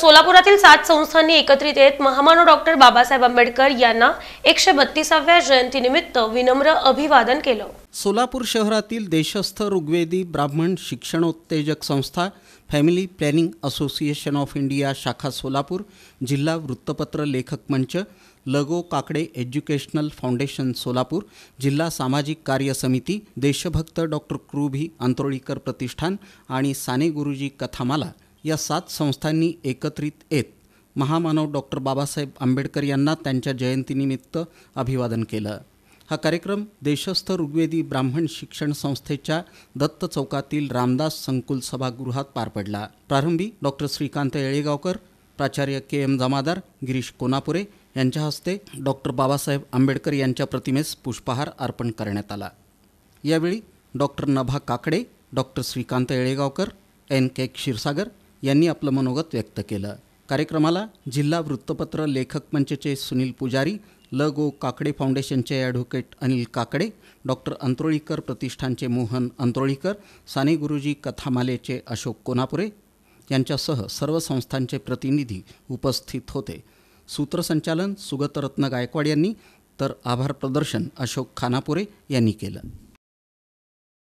सोलापुरातील सात संस्थांनी एकत्रित येत महामानव डॉक्टर बाबासाहेब आंबेडकर यांना एकशे बत्तीसाव्या जयंतीनिमित्त विनम्र अभिवादन केलं सोलापूर शहरातील देशस्थ ऋग्वेदी ब्राह्मण शिक्षणोत्तेजक संस्था family planning association of India शाखा सोलापूर जिल्हा वृत्तपत्र लेखक मंच लगो काकडे एज्युकेशनल फाउंडेशन सोलापूर जिल्हा सामाजिक कार्य समिती देशभक्त डॉक्टर क्रुभी आंतरोळीकर प्रतिष्ठान आणि साने गुरुजी कथामाला या सात संस्थांनी एकत्रित येत महामानव डॉक्टर बाबासाहेब आंबेडकर यांना त्यांच्या जयंतीनिमित्त अभिवादन केलं हा कार्यक्रम देशस्थ ऋग्वेदी ब्राह्मण शिक्षण संस्थेच्या दत्त चौकातील रामदास संकुल सभागृहात पार पडला प्रारंभी डॉक्टर श्रीकांत येळेगावकर प्राचार्य के एम जमादार गिरीश कोनापुरे यांच्या हस्ते डॉक्टर बाबासाहेब आंबेडकर यांच्या प्रतिमेस पुष्पहार अर्पण करण्यात आला यावेळी doctor Nabha Kakade doctor Shrikant Yelegaonkar N K Kshirsagar यांनी आपलं मनोगत व्यक्त केलं कार्यक्रमाला जिल्हा वृत्तपत्र लेखक मंचचे सुनील पुजारी ल गो काकडे फाउंडेशनचे ॲडव्होकेट अनिल काकडे डॉक्टर अंत्रोळीकर प्रतिष्ठानचे मोहन अंत्रोळीकर साने गुरुजी कथामालेचे अशोक कोनापुरे यांच्यासह सर्व संस्थांचे प्रतिनिधी उपस्थित होते सूत्रसंचालन सुगतरत्न गायकवाड यांनी तर आभार प्रदर्शन अशोक खानापुरे यांनी केलं